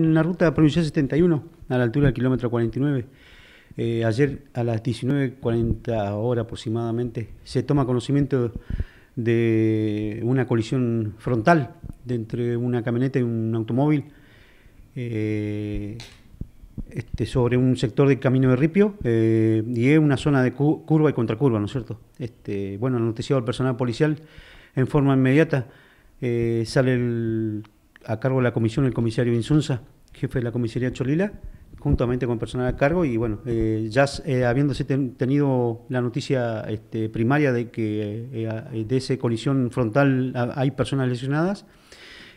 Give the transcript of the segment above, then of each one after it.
En la ruta provincial 71, a la altura del kilómetro 49, eh, ayer a las 19.40 horas aproximadamente, se toma conocimiento de una colisión frontal entre una camioneta y un automóvil eh, este, sobre un sector de camino de Ripio eh, y es una zona de curva y contracurva, ¿no es cierto? Este, bueno, noticiado al personal policial en forma inmediata, sale el a cargo de la comisión el comisario Insunza, jefe de la comisaría Cholila, juntamente con personal a cargo y bueno, eh, ya eh, habiéndose tenido la noticia este, primaria de que eh, de esa colisión frontal hay personas lesionadas,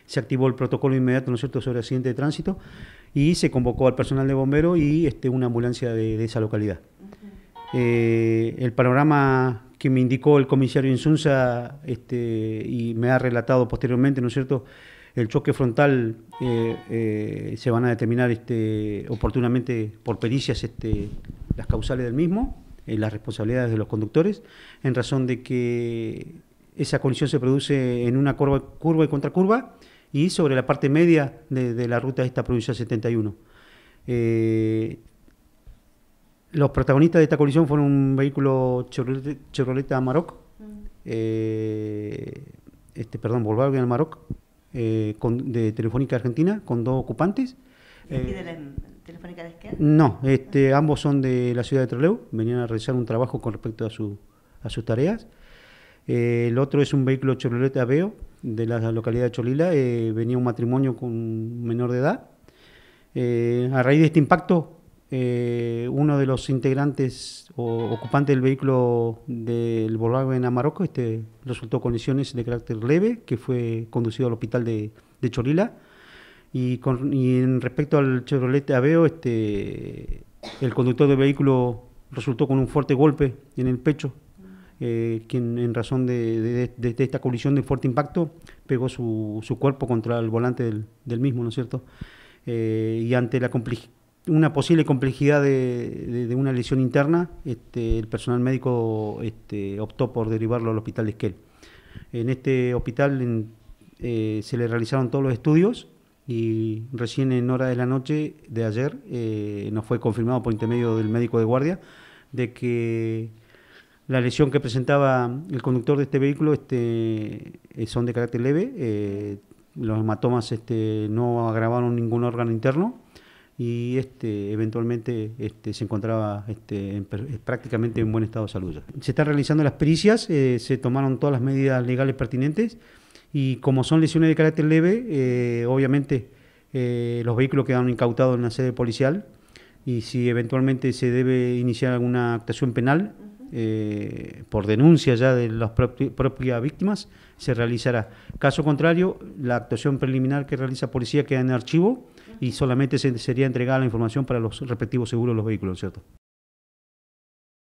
se activó el protocolo inmediato ¿no es cierto? sobre accidente de tránsito y se convocó al personal de bomberos y este, una ambulancia de, esa localidad. el panorama que me indicó el comisario Insunza este, y me ha relatado posteriormente, ¿no es cierto?, el choque frontal eh, eh, se van a determinar este, oportunamente por pericias este, las causales del mismo, eh, las responsabilidades de los conductores, en razón de que esa colisión se produce en una curva, curva y contracurva y sobre la parte media de, la ruta de esta provincia 71. los protagonistas de esta colisión fueron un vehículo Chevrolet, Chevrolet Amarok, mm. este, perdón, Volkswagen Amarok, eh, de Telefónica Argentina con dos ocupantes. ¿Y de eh, Telefónica de izquierda? No, este, ambos son de la ciudad de Trelew, venían a realizar un trabajo con respecto a, a sus tareas. Eh, el otro es un vehículo Chevrolet Aveo de la localidad de Cholila, venía un matrimonio con menor de edad. a raíz de este impacto eh, uno de los integrantes o ocupantes del vehículo del en a este, resultó con lesiones de carácter leve, que fue conducido al hospital de, Chorila Y, en respecto al Chevrolet Aveo, este, el conductor del vehículo resultó con un fuerte golpe en el pecho, eh, quien en razón de, esta colisión de fuerte impacto pegó su, cuerpo contra el volante del, mismo, ¿no es cierto? Eh, y ante la complicación una posible complejidad de, una lesión interna, este, el personal médico este, optó por derivarlo al hospital de Esquel. En este hospital eh, se le realizaron todos los estudios y recién en hora de la noche de ayer eh, nos fue confirmado por intermedio del médico de guardia de que la lesión que presentaba el conductor de este vehículo este, eh, son de carácter leve, los hematomas no agravaron ningún órgano interno y este, eventualmente este, se encontraba este, eh, prácticamente en buen estado de salud. Se están realizando las pericias, eh, se tomaron todas las medidas legales pertinentes y como son lesiones de carácter leve, eh, obviamente los vehículos quedaron incautados en la sede policial y si eventualmente se debe iniciar alguna actuación penal por denuncia ya de las propias víctimas, se realizará. Caso contrario, la actuación preliminar que realiza policía queda en archivo y solamente se, sería entregada la información para los respectivos seguros de los vehículos, ¿cierto?